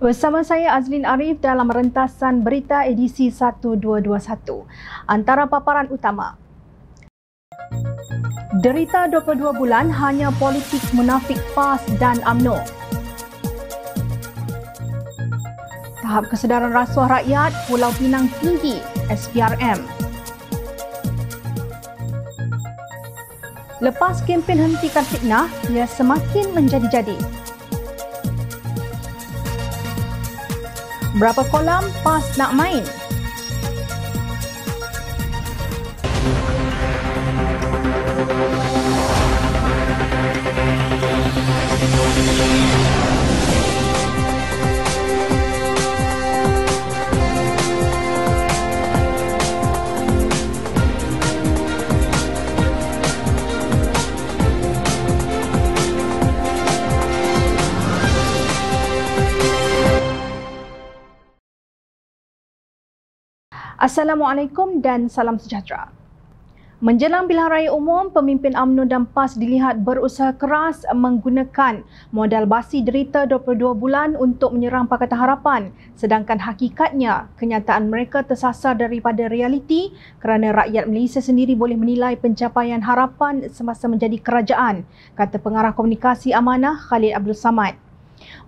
Bersama saya Azlin Arif dalam rentasan berita edisi 1221. Antara paparan utama. Derita 22 bulan hanya politik munafik PAS dan AMNO. Tahap kesedaran rasuah rakyat Pulau Pinang tinggi SPRM. Lepas kempen hentikan fitnah, ia semakin menjadi-jadi. Berapa kolam pas nak main? Assalamualaikum dan salam sejahtera. Menjelang pilihan raya umum, pemimpin UMNO dan PAS dilihat berusaha keras menggunakan modal basi derita 22 bulan untuk menyerang Pakatan Harapan. Sedangkan hakikatnya, kenyataan mereka tersasar daripada realiti kerana rakyat Malaysia sendiri boleh menilai pencapaian harapan semasa menjadi kerajaan, kata pengarah komunikasi amanah Khalid Abdul Samad.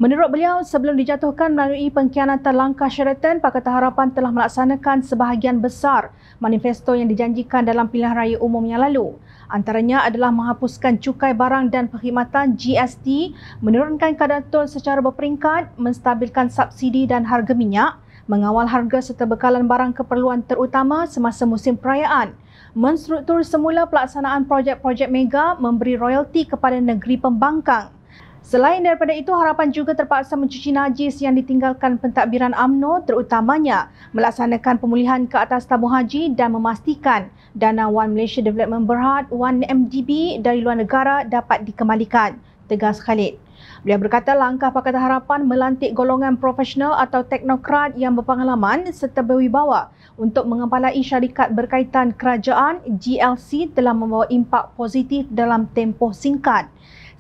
Menurut beliau, sebelum dijatuhkan melalui pengkhianatan langkah syaratan, Pakatan Harapan telah melaksanakan sebahagian besar manifesto yang dijanjikan dalam pilihan raya umum yang lalu. Antaranya adalah menghapuskan cukai barang dan perkhidmatan GST, menurunkan kadar tol secara berperingkat, menstabilkan subsidi dan harga minyak, mengawal harga serta bekalan barang keperluan terutama semasa musim perayaan, menstruktur semula pelaksanaan projek-projek mega memberi royalti kepada negeri pembangkang, Selain daripada itu, harapan juga terpaksa mencuci najis yang ditinggalkan pentadbiran AMNO terutamanya melaksanakan pemulihan ke atas tabung haji dan memastikan dana One Malaysia Development Berhad 1MDB dari luar negara dapat dikembalikan, tegas Khalid. Beliau berkata langkah Pakatan Harapan melantik golongan profesional atau teknokrat yang berpengalaman serta berwibawa untuk mengempalai syarikat berkaitan kerajaan GLC telah membawa impak positif dalam tempoh singkat.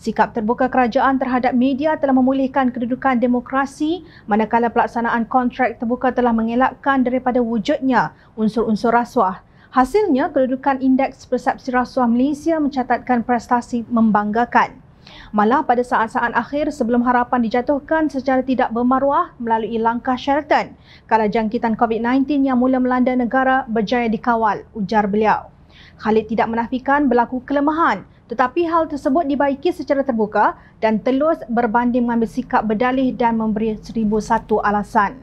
Sikap terbuka kerajaan terhadap media telah memulihkan kedudukan demokrasi manakala pelaksanaan kontrak terbuka telah mengelakkan daripada wujudnya unsur-unsur rasuah. Hasilnya, kedudukan indeks persepsi rasuah Malaysia mencatatkan prestasi membanggakan. Malah pada saat-saat akhir sebelum harapan dijatuhkan secara tidak bermaruah melalui langkah Sheraton, kala jangkitan COVID-19 yang mula melanda negara berjaya dikawal, ujar beliau. Khalid tidak menafikan berlaku kelemahan tetapi hal tersebut dibaiki secara terbuka dan telus berbanding mengambil sikap berdalih dan memberi 1001 alasan.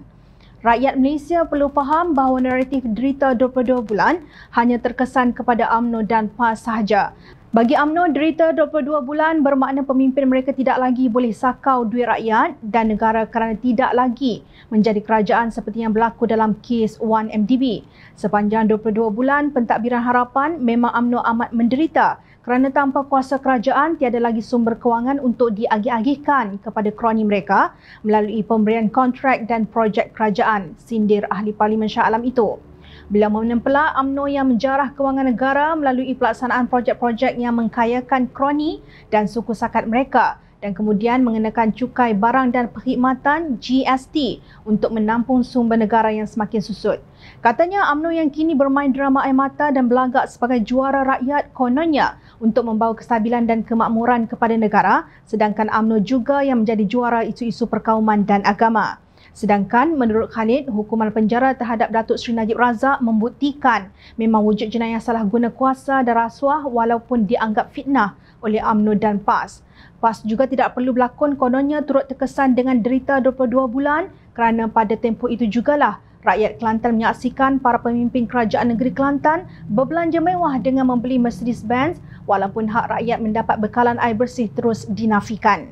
Rakyat Malaysia perlu faham bahawa naratif derita 22 bulan hanya terkesan kepada UMNO dan PAS sahaja. Bagi UMNO, derita 22 bulan bermakna pemimpin mereka tidak lagi boleh sakau duit rakyat dan negara kerana tidak lagi menjadi kerajaan seperti yang berlaku dalam kes 1MDB. Sepanjang 22 bulan, pentadbiran harapan memang UMNO amat menderita kerana tanpa kuasa kerajaan, tiada lagi sumber kewangan untuk diagih-agihkan kepada kroni mereka melalui pemberian kontrak dan projek kerajaan, sindir Ahli Parlimen Shah Alam itu. Beliau menempela UMNO yang menjarah kewangan negara melalui pelaksanaan projek-projek yang mengkayakan kroni dan suku sakat mereka dan kemudian mengenakan cukai barang dan perkhidmatan GST untuk menampung sumber negara yang semakin susut. Katanya UMNO yang kini bermain drama air mata dan belagak sebagai juara rakyat kononnya untuk membawa kestabilan dan kemakmuran kepada negara sedangkan UMNO juga yang menjadi juara isu-isu perkauman dan agama. Sedangkan menurut Khalid, hukuman penjara terhadap Datuk Seri Najib Razak membuktikan memang wujud jenayah salah guna kuasa dan rasuah walaupun dianggap fitnah oleh UMNO dan PAS. PAS juga tidak perlu berlakon kononnya turut terkesan dengan derita 22 bulan kerana pada tempoh itu jugalah rakyat Kelantan menyaksikan para pemimpin kerajaan negeri Kelantan berbelanja mewah dengan membeli Mercedes-Benz walaupun hak rakyat mendapat bekalan air bersih terus dinafikan.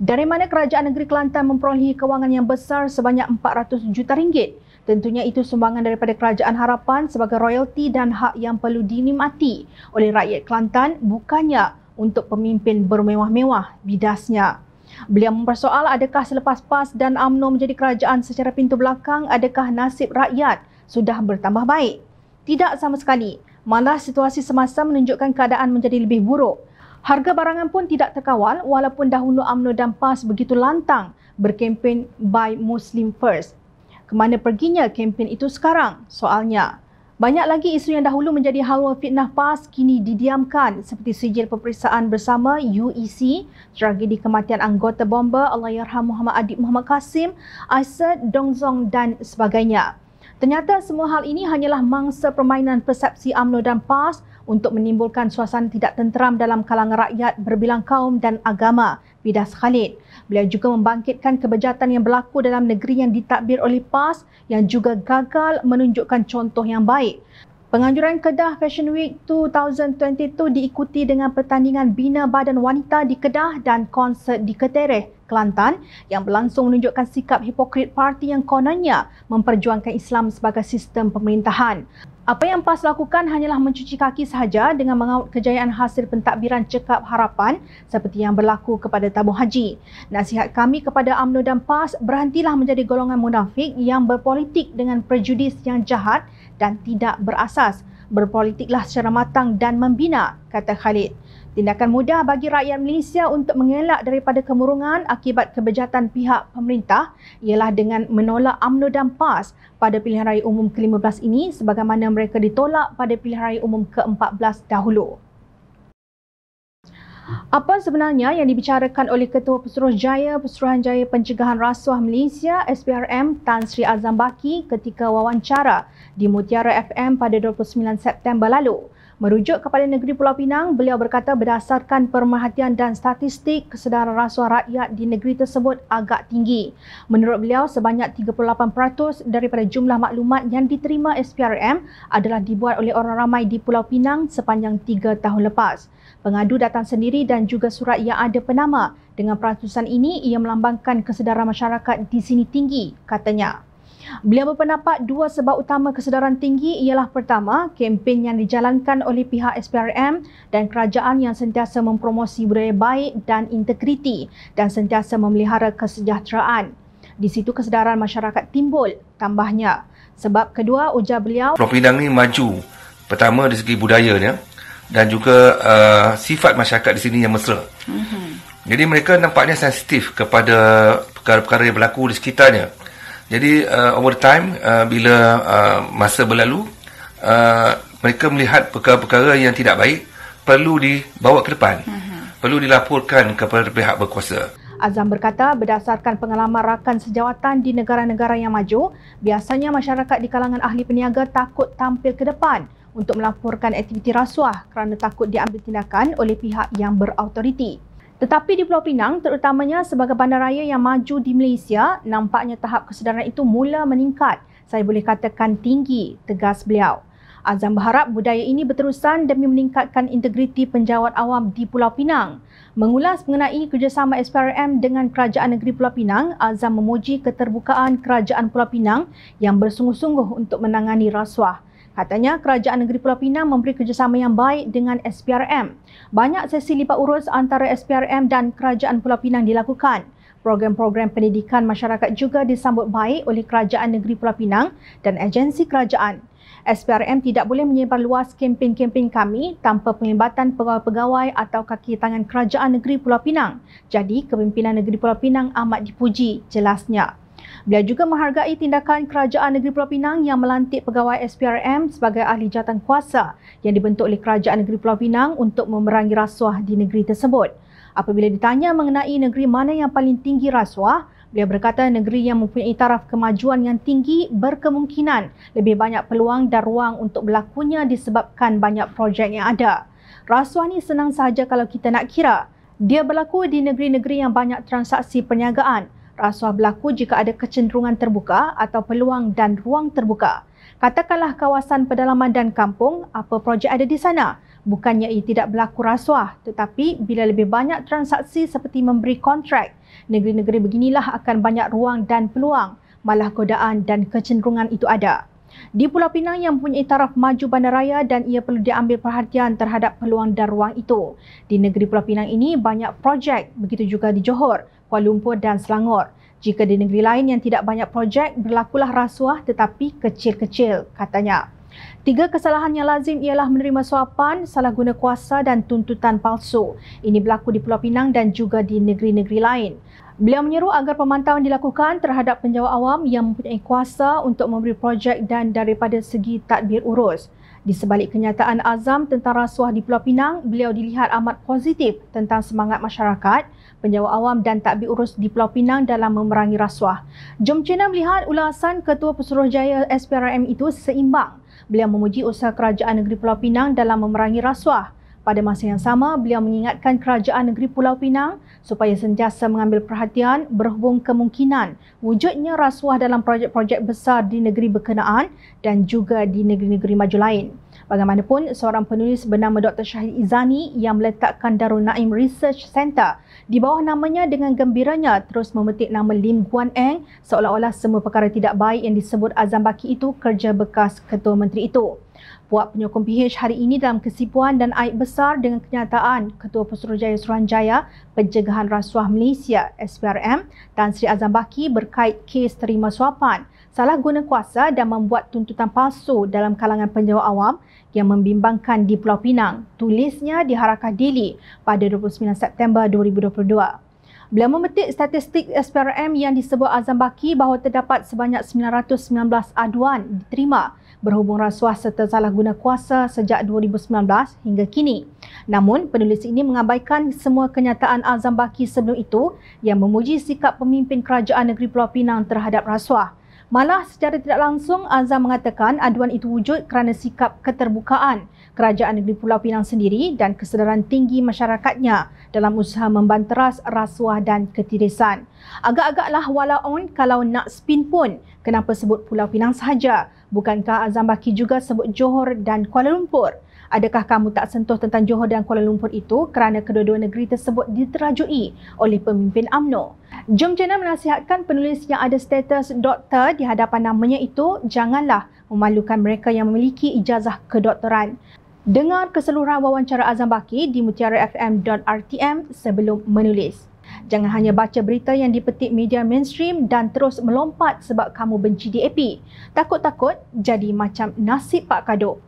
Dari mana kerajaan negeri Kelantan memperolehi kewangan yang besar sebanyak 400 juta ringgit? Tentunya itu sumbangan daripada Kerajaan Harapan sebagai royalti dan hak yang perlu dinikmati oleh rakyat Kelantan bukannya untuk pemimpin bermewah-mewah bidasnya. Beliau mempersoal adakah selepas PAS dan AMNO menjadi kerajaan secara pintu belakang adakah nasib rakyat sudah bertambah baik? Tidak sama sekali. Malah situasi semasa menunjukkan keadaan menjadi lebih buruk. Harga barangan pun tidak terkawal walaupun dahulu UMNO dan PAS begitu lantang berkempen buy Muslim first. Kemana perginya kempen itu sekarang? Soalnya. Banyak lagi isu yang dahulu menjadi halwa fitnah PAS kini didiamkan seperti sijil peperiksaan bersama UEC, tragedi kematian anggota bomba Allahyarham Muhammad Adib Muhammad Kasim, Aisyah Dongzong dan sebagainya. Ternyata semua hal ini hanyalah mangsa permainan persepsi UMNO dan PAS untuk menimbulkan suasana tidak tenteram dalam kalangan rakyat berbilang kaum dan agama, Bidas Khalid. Beliau juga membangkitkan kebejatan yang berlaku dalam negeri yang ditakbir oleh PAS yang juga gagal menunjukkan contoh yang baik. Penganjuran Kedah Fashion Week 2022 diikuti dengan pertandingan bina badan wanita di Kedah dan konsert di Ketereh, Kelantan yang berlangsung menunjukkan sikap hipokrit parti yang kononnya memperjuangkan Islam sebagai sistem pemerintahan. Apa yang PAS lakukan hanyalah mencuci kaki sahaja dengan mengaut kejayaan hasil pentadbiran cekap harapan seperti yang berlaku kepada tabung haji. Nasihat kami kepada UMNO dan PAS, berhentilah menjadi golongan munafik yang berpolitik dengan prejudis yang jahat dan tidak berasas. Berpolitiklah secara matang dan membina, kata Khalid. Tindakan mudah bagi rakyat Malaysia untuk mengelak daripada kemurungan akibat kebejatan pihak pemerintah ialah dengan menolak UMNO dan PAS pada pilihan raya umum ke-15 ini sebagaimana mereka ditolak pada pilihan raya umum ke-14 dahulu. Apa sebenarnya yang dibicarakan oleh Ketua Pesuruh Jaya Pesuruhan Jaya Pencegahan Rasuah Malaysia SPRM Tan Sri Azam Baki ketika wawancara di Mutiara FM pada 29 September lalu? Merujuk kepada negeri Pulau Pinang, beliau berkata berdasarkan pemerhatian dan statistik kesedaran rasuah rakyat di negeri tersebut agak tinggi. Menurut beliau, sebanyak 38% daripada jumlah maklumat yang diterima SPRM adalah dibuat oleh orang ramai di Pulau Pinang sepanjang 3 tahun lepas. Pengadu datang sendiri dan juga surat yang ada penama. Dengan peratusan ini, ia melambangkan kesedaran masyarakat di sini tinggi, katanya. Beliau berpendapat dua sebab utama kesedaran tinggi ialah pertama, kempen yang dijalankan oleh pihak SPRM dan kerajaan yang sentiasa mempromosi budaya baik dan integriti dan sentiasa memelihara kesejahteraan. Di situ kesedaran masyarakat timbul, tambahnya. Sebab kedua, ujar beliau... Pulau Pinang ni maju. Pertama, dari segi budayanya dan juga uh, sifat masyarakat di sini yang mesra. Mm-hmm. Jadi mereka nampaknya sensitif kepada perkara-perkara yang berlaku di sekitarnya. Jadi uh, over time uh, bila uh, masa berlalu uh, mereka melihat perkara-perkara yang tidak baik perlu dibawa ke depan. Mm-hmm. Perlu dilaporkan kepada pihak berkuasa. Azam berkata berdasarkan pengalaman rakan sejawatan di negara-negara yang maju, biasanya masyarakat di kalangan ahli peniaga takut tampil ke depan untuk melaporkan aktiviti rasuah kerana takut diambil tindakan oleh pihak yang berautoriti. Tetapi di Pulau Pinang, terutamanya sebagai bandaraya yang maju di Malaysia, nampaknya tahap kesedaran itu mula meningkat. Saya boleh katakan tinggi, tegas beliau. Azam berharap budaya ini berterusan demi meningkatkan integriti penjawat awam di Pulau Pinang. Mengulas mengenai kerjasama SPRM dengan Kerajaan Negeri Pulau Pinang, Azam memuji keterbukaan Kerajaan Pulau Pinang yang bersungguh-sungguh untuk menangani rasuah. Katanya kerajaan negeri Pulau Pinang memberi kerjasama yang baik dengan SPRM. Banyak sesi lipat urus antara SPRM dan kerajaan Pulau Pinang dilakukan. Program-program pendidikan masyarakat juga disambut baik oleh kerajaan negeri Pulau Pinang dan agensi kerajaan. SPRM tidak boleh menyebar luas kempen-kempen kami tanpa penglibatan pegawai-pegawai atau kaki tangan kerajaan negeri Pulau Pinang. Jadi, kepimpinan negeri Pulau Pinang amat dipuji, jelasnya. Beliau juga menghargai tindakan Kerajaan Negeri Pulau Pinang yang melantik pegawai SPRM sebagai ahli jawatan kuasa yang dibentuk oleh Kerajaan Negeri Pulau Pinang untuk memerangi rasuah di negeri tersebut. Apabila ditanya mengenai negeri mana yang paling tinggi rasuah, beliau berkata negeri yang mempunyai taraf kemajuan yang tinggi berkemungkinan lebih banyak peluang dan ruang untuk berlakunya disebabkan banyak projek yang ada. Rasuah ni senang sahaja kalau kita nak kira. Dia berlaku di negeri-negeri yang banyak transaksi perniagaan rasuah berlaku jika ada kecenderungan terbuka atau peluang dan ruang terbuka. Katakanlah kawasan pedalaman dan kampung, apa projek ada di sana? Bukannya ia tidak berlaku rasuah, tetapi bila lebih banyak transaksi seperti memberi kontrak, negeri-negeri beginilah akan banyak ruang dan peluang. Malah godaan dan kecenderungan itu ada. Di Pulau Pinang yang mempunyai taraf maju bandaraya dan ia perlu diambil perhatian terhadap peluang dan ruang itu. Di negeri Pulau Pinang ini banyak projek, begitu juga di Johor. Kuala Lumpur dan Selangor. Jika di negeri lain yang tidak banyak projek, berlakulah rasuah tetapi kecil-kecil, katanya. Tiga kesalahan yang lazim ialah menerima suapan, salah guna kuasa dan tuntutan palsu. Ini berlaku di Pulau Pinang dan juga di negeri-negeri lain. Beliau menyeru agar pemantauan dilakukan terhadap penjawat awam yang mempunyai kuasa untuk memberi projek dan daripada segi tadbir urus. Di sebalik kenyataan azam tentang rasuah di Pulau Pinang, beliau dilihat amat positif tentang semangat masyarakat penjawat awam dan tadbir urus di Pulau Pinang dalam memerangi rasuah. Jom China melihat ulasan Ketua Pesuruhjaya SPRM itu seimbang. Beliau memuji usaha kerajaan negeri Pulau Pinang dalam memerangi rasuah. Pada masa yang sama, beliau mengingatkan kerajaan negeri Pulau Pinang supaya sentiasa mengambil perhatian berhubung kemungkinan wujudnya rasuah dalam projek-projek besar di negeri berkenaan dan juga di negeri-negeri maju lain. Bagaimanapun, seorang penulis bernama Dr. Syahid Izani yang meletakkan Darul Naim Research Center di bawah namanya dengan gembiranya terus memetik nama Lim Guan Eng seolah-olah semua perkara tidak baik yang disebut Azam Baki itu kerja bekas Ketua Menteri itu. Puak penyokong PH hari ini dalam kesipuan dan aib besar dengan kenyataan Ketua Pesuruhjaya Suranjaya, Pencegahan Rasuah Malaysia SPRM Tan Sri Azam Baki berkait kes terima suapan salah guna kuasa dan membuat tuntutan palsu dalam kalangan penjawat awam yang membimbangkan di Pulau Pinang tulisnya di Harakah Daily pada 29 September 2022. Beliau memetik statistik SPRM yang disebut Azam Baki bahawa terdapat sebanyak 919 aduan diterima berhubung rasuah serta salah guna kuasa sejak 2019 hingga kini. Namun, penulis ini mengabaikan semua kenyataan Azam Baki sebelum itu yang memuji sikap pemimpin kerajaan negeri Pulau Pinang terhadap rasuah. Malah secara tidak langsung, Azam mengatakan aduan itu wujud kerana sikap keterbukaan kerajaan negeri Pulau Pinang sendiri dan kesedaran tinggi masyarakatnya dalam usaha membanteras rasuah dan ketirisan. Agak-agaklah walau on kalau nak spin pun, kenapa sebut Pulau Pinang sahaja? Bukankah Azam Baki juga sebut Johor dan Kuala Lumpur? Adakah kamu tak sentuh tentang Johor dan Kuala Lumpur itu kerana kedua-dua negeri tersebut diterajui oleh pemimpin AMNO? Jom Channel menasihatkan penulis yang ada status doktor di hadapan namanya itu, janganlah memalukan mereka yang memiliki ijazah kedoktoran. Dengar keseluruhan wawancara Azam Baki di mutiara.fm.rtm sebelum menulis. Jangan hanya baca berita yang dipetik media mainstream dan terus melompat sebab kamu benci DAP. Takut-takut jadi macam nasib Pak Kadok.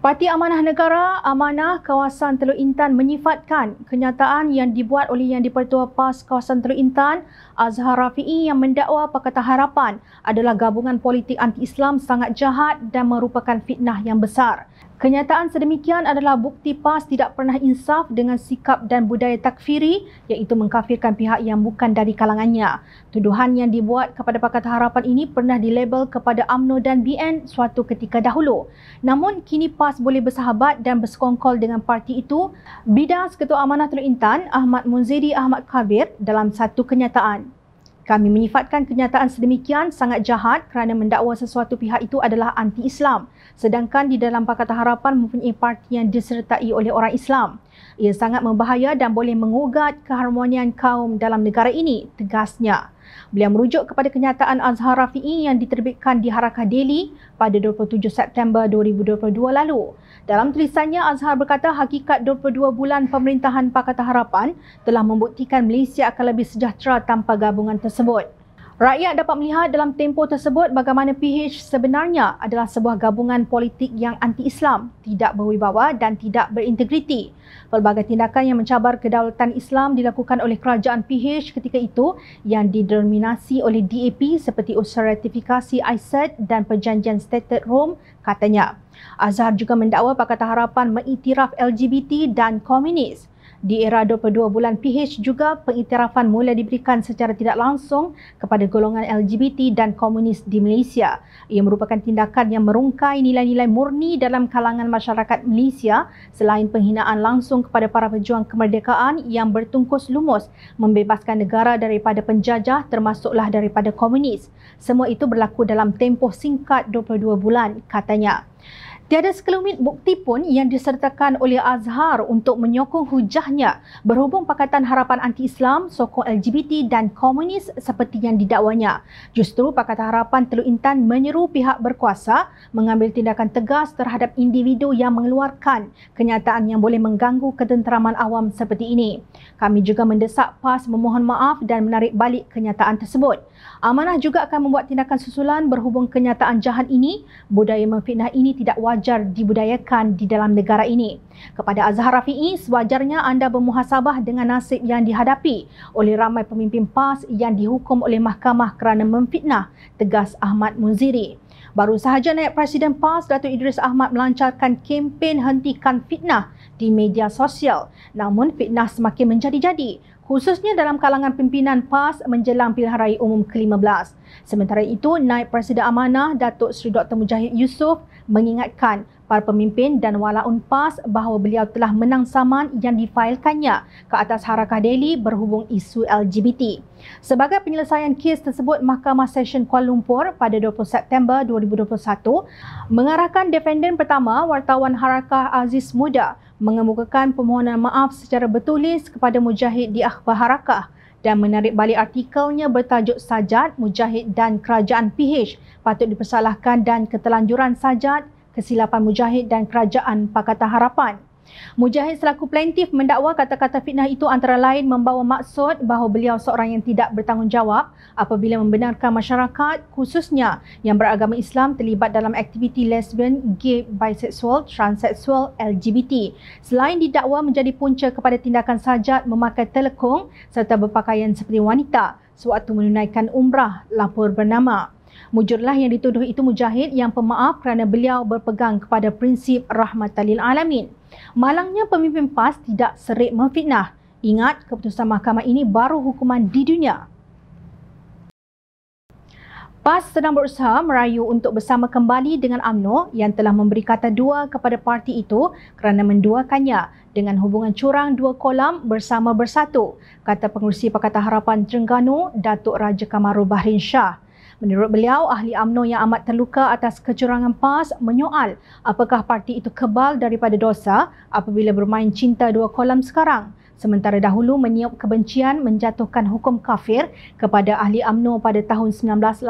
Parti Amanah Negara Amanah Kawasan Teluk Intan menyifatkan kenyataan yang dibuat oleh Yang Dipertua PAS Kawasan Teluk Intan Azhar Rafi'i yang mendakwa Pakatan Harapan adalah gabungan politik anti-Islam sangat jahat dan merupakan fitnah yang besar. Kenyataan sedemikian adalah bukti PAS tidak pernah insaf dengan sikap dan budaya takfiri iaitu mengkafirkan pihak yang bukan dari kalangannya. Tuduhan yang dibuat kepada Pakatan Harapan ini pernah dilabel kepada AMNO dan BN suatu ketika dahulu. Namun, kini PAS boleh bersahabat dan bersekongkol dengan parti itu. Bidas Ketua Amanah Teluk Intan, Ahmad Munzidi Ahmad Kabir dalam satu kenyataan. Kami menyifatkan kenyataan sedemikian sangat jahat kerana mendakwa sesuatu pihak itu adalah anti-Islam sedangkan di dalam Pakatan Harapan mempunyai parti yang disertai oleh orang Islam. Ia sangat membahaya dan boleh mengugat keharmonian kaum dalam negara ini, tegasnya. Beliau merujuk kepada kenyataan Azhar Rafi'i yang diterbitkan di Harakah Daily pada 27 September 2022 lalu. Dalam tulisannya, Azhar berkata hakikat 22 bulan pemerintahan Pakatan Harapan telah membuktikan Malaysia akan lebih sejahtera tanpa gabungan tersebut. Rakyat dapat melihat dalam tempoh tersebut bagaimana PH sebenarnya adalah sebuah gabungan politik yang anti-Islam, tidak berwibawa dan tidak berintegriti. Pelbagai tindakan yang mencabar kedaulatan Islam dilakukan oleh kerajaan PH ketika itu yang didominasi oleh DAP seperti usaha ratifikasi ISAT e dan perjanjian Stated Rome katanya. Azhar juga mendakwa Pakatan Harapan mengiktiraf LGBT dan komunis. Di era 22 bulan PH juga, pengiktirafan mula diberikan secara tidak langsung kepada golongan LGBT dan komunis di Malaysia. Ia merupakan tindakan yang merungkai nilai-nilai murni dalam kalangan masyarakat Malaysia selain penghinaan langsung kepada para pejuang kemerdekaan yang bertungkus lumus membebaskan negara daripada penjajah termasuklah daripada komunis. Semua itu berlaku dalam tempoh singkat 22 bulan, katanya. Tiada sekelumit bukti pun yang disertakan oleh Azhar untuk menyokong hujahnya berhubung Pakatan Harapan Anti-Islam sokong LGBT dan komunis seperti yang didakwanya. Justru Pakatan Harapan Teluk Intan menyeru pihak berkuasa mengambil tindakan tegas terhadap individu yang mengeluarkan kenyataan yang boleh mengganggu ketenteraman awam seperti ini. Kami juga mendesak PAS memohon maaf dan menarik balik kenyataan tersebut. Amanah juga akan membuat tindakan susulan berhubung kenyataan jahat ini. Budaya memfitnah ini tidak wajib belajar dibudayakan di dalam negara ini. Kepada Azhar Rafi'i, sewajarnya anda bermuhasabah dengan nasib yang dihadapi oleh ramai pemimpin PAS yang dihukum oleh mahkamah kerana memfitnah, tegas Ahmad Munziri. Baru sahaja naik Presiden PAS, Datuk Idris Ahmad melancarkan kempen hentikan fitnah di media sosial. Namun fitnah semakin menjadi-jadi khususnya dalam kalangan pimpinan PAS menjelang pilihan raya umum ke-15. Sementara itu, Naib Presiden Amanah Datuk Seri Dr. Mujahid Yusof mengingatkan para pemimpin dan walaun PAS bahawa beliau telah menang saman yang difailkannya ke atas harakah Delhi berhubung isu LGBT. Sebagai penyelesaian kes tersebut, Mahkamah Session Kuala Lumpur pada 20 September 2021 mengarahkan defenden pertama wartawan harakah Aziz Muda mengemukakan permohonan maaf secara bertulis kepada Mujahid di Akhbar Harakah dan menarik balik artikelnya bertajuk sajad, Mujahid dan Kerajaan PH patut dipersalahkan dan ketelanjuran sajad, kesilapan Mujahid dan Kerajaan Pakatan Harapan. Mujahid selaku plaintif mendakwa kata-kata fitnah itu antara lain membawa maksud bahawa beliau seorang yang tidak bertanggungjawab apabila membenarkan masyarakat khususnya yang beragama Islam terlibat dalam aktiviti lesbian, gay, bisexual, transsexual, LGBT. Selain didakwa menjadi punca kepada tindakan sajat memakai telekong serta berpakaian seperti wanita sewaktu menunaikan umrah lapor bernama. Mujurlah yang dituduh itu mujahid yang pemaaf kerana beliau berpegang kepada prinsip rahmatalil alamin. Malangnya pemimpin PAS tidak serik memfitnah. Ingat keputusan mahkamah ini baru hukuman di dunia. PAS sedang berusaha merayu untuk bersama kembali dengan AMNO yang telah memberi kata dua kepada parti itu kerana menduakannya dengan hubungan curang dua kolam bersama bersatu, kata pengurusi Pakatan Harapan Terengganu, Datuk Raja Kamaru Bahrin Shah. Menurut beliau, ahli AMNO yang amat terluka atas kecurangan PAS menyoal apakah parti itu kebal daripada dosa apabila bermain cinta dua kolam sekarang. Sementara dahulu meniup kebencian menjatuhkan hukum kafir kepada ahli AMNO pada tahun 1981.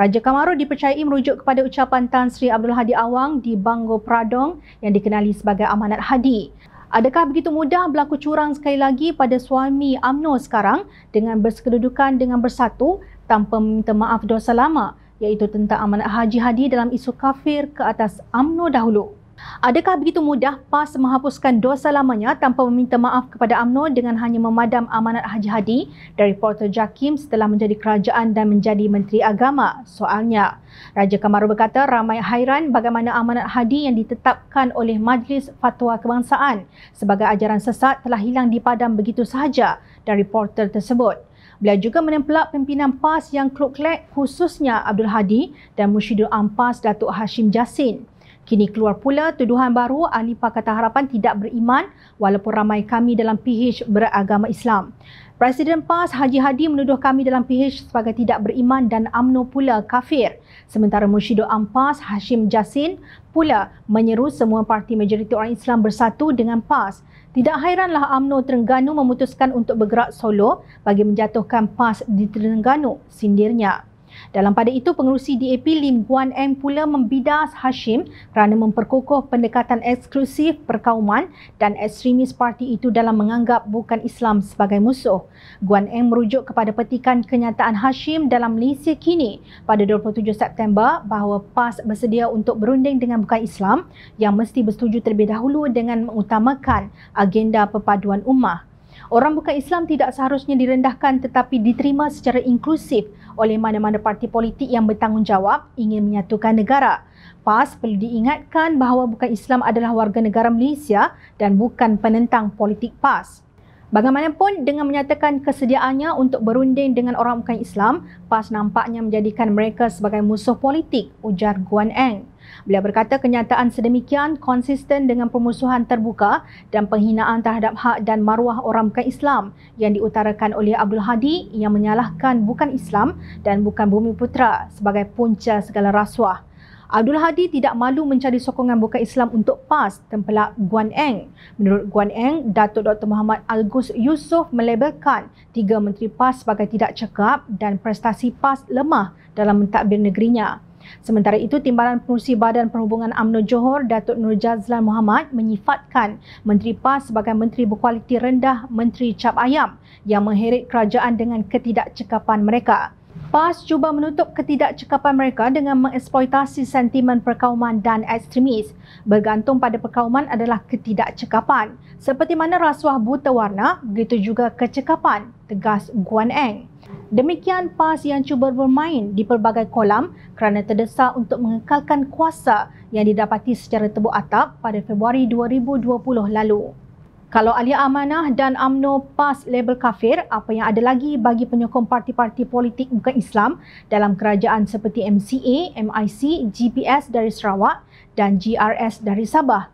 Raja Kamaru dipercayai merujuk kepada ucapan Tan Sri Abdul Hadi Awang di Banggo Pradong yang dikenali sebagai Amanat Hadi. Adakah begitu mudah berlaku curang sekali lagi pada suami AMNO sekarang dengan bersekedudukan dengan bersatu tanpa meminta maaf dosa lama iaitu tentang amanat haji hadi dalam isu kafir ke atas Amno dahulu. Adakah begitu mudah PAS menghapuskan dosa lamanya tanpa meminta maaf kepada Amno dengan hanya memadam amanat haji hadi dari Porter Jakim setelah menjadi kerajaan dan menjadi Menteri Agama? Soalnya, Raja Kamaru berkata ramai hairan bagaimana amanat hadi yang ditetapkan oleh Majlis Fatwa Kebangsaan sebagai ajaran sesat telah hilang dipadam begitu sahaja dari Porter tersebut. Beliau juga menempelak pimpinan PAS yang klok-klek khususnya Abdul Hadi dan Mushidul Ampas Datuk Hashim Jasin. Kini keluar pula tuduhan baru ahli Pakatan Harapan tidak beriman walaupun ramai kami dalam PH beragama Islam. Presiden PAS Haji Hadi menuduh kami dalam PH sebagai tidak beriman dan amno pula kafir. Sementara Mushidul Ampas Hashim Jasin pula menyeru semua parti majoriti orang Islam bersatu dengan PAS. Tidak hairanlah UMNO Terengganu memutuskan untuk bergerak solo bagi menjatuhkan PAS di Terengganu, sindirnya. Dalam pada itu, pengerusi DAP Lim Guan Eng pula membidas Hashim kerana memperkokoh pendekatan eksklusif perkauman dan ekstremis parti itu dalam menganggap bukan Islam sebagai musuh. Guan Eng merujuk kepada petikan kenyataan Hashim dalam Malaysia kini pada 27 September bahawa PAS bersedia untuk berunding dengan bukan Islam yang mesti bersetuju terlebih dahulu dengan mengutamakan agenda perpaduan ummah. Orang bukan Islam tidak seharusnya direndahkan tetapi diterima secara inklusif oleh mana-mana parti politik yang bertanggungjawab ingin menyatukan negara. PAS perlu diingatkan bahawa bukan Islam adalah warga negara Malaysia dan bukan penentang politik PAS. Bagaimanapun dengan menyatakan kesediaannya untuk berunding dengan orang bukan Islam, PAS nampaknya menjadikan mereka sebagai musuh politik, ujar Guan Eng. Beliau berkata kenyataan sedemikian konsisten dengan permusuhan terbuka dan penghinaan terhadap hak dan maruah orang bukan Islam yang diutarakan oleh Abdul Hadi yang menyalahkan bukan Islam dan bukan bumi putra sebagai punca segala rasuah. Abdul Hadi tidak malu mencari sokongan bukan Islam untuk PAS tempelak Guan Eng. Menurut Guan Eng, Datuk Dr. Muhammad Algus Yusof melabelkan tiga menteri PAS sebagai tidak cekap dan prestasi PAS lemah dalam mentadbir negerinya. Sementara itu, Timbalan Pengurusi Badan Perhubungan UMNO Johor, Datuk Nur Jazlan Muhammad menyifatkan Menteri PAS sebagai menteri berkualiti rendah Menteri Cap Ayam yang mengheret kerajaan dengan ketidakcekapan mereka. PAS cuba menutup ketidakcekapan mereka dengan mengeksploitasi sentimen perkauman dan ekstremis. Bergantung pada perkauman adalah ketidakcekapan. Seperti mana rasuah buta warna, begitu juga kecekapan, tegas Guan Eng. Demikian PAS yang cuba bermain di pelbagai kolam kerana terdesak untuk mengekalkan kuasa yang didapati secara tebuk atap pada Februari 2020 lalu. Kalau Alia Amanah dan Amno PAS label kafir, apa yang ada lagi bagi penyokong parti-parti politik bukan Islam dalam kerajaan seperti MCA, MIC, GPS dari Sarawak dan GRS dari Sabah?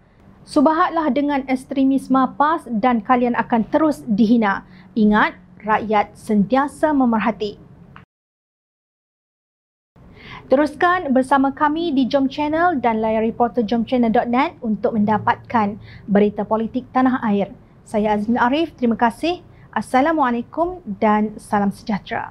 Subahatlah dengan ekstremisme PAS dan kalian akan terus dihina. Ingat, rakyat sentiasa memerhati. Teruskan bersama kami di Jom Channel dan layari portal jomchannel.net untuk mendapatkan berita politik tanah air. Saya Azmin Arif, terima kasih. Assalamualaikum dan salam sejahtera.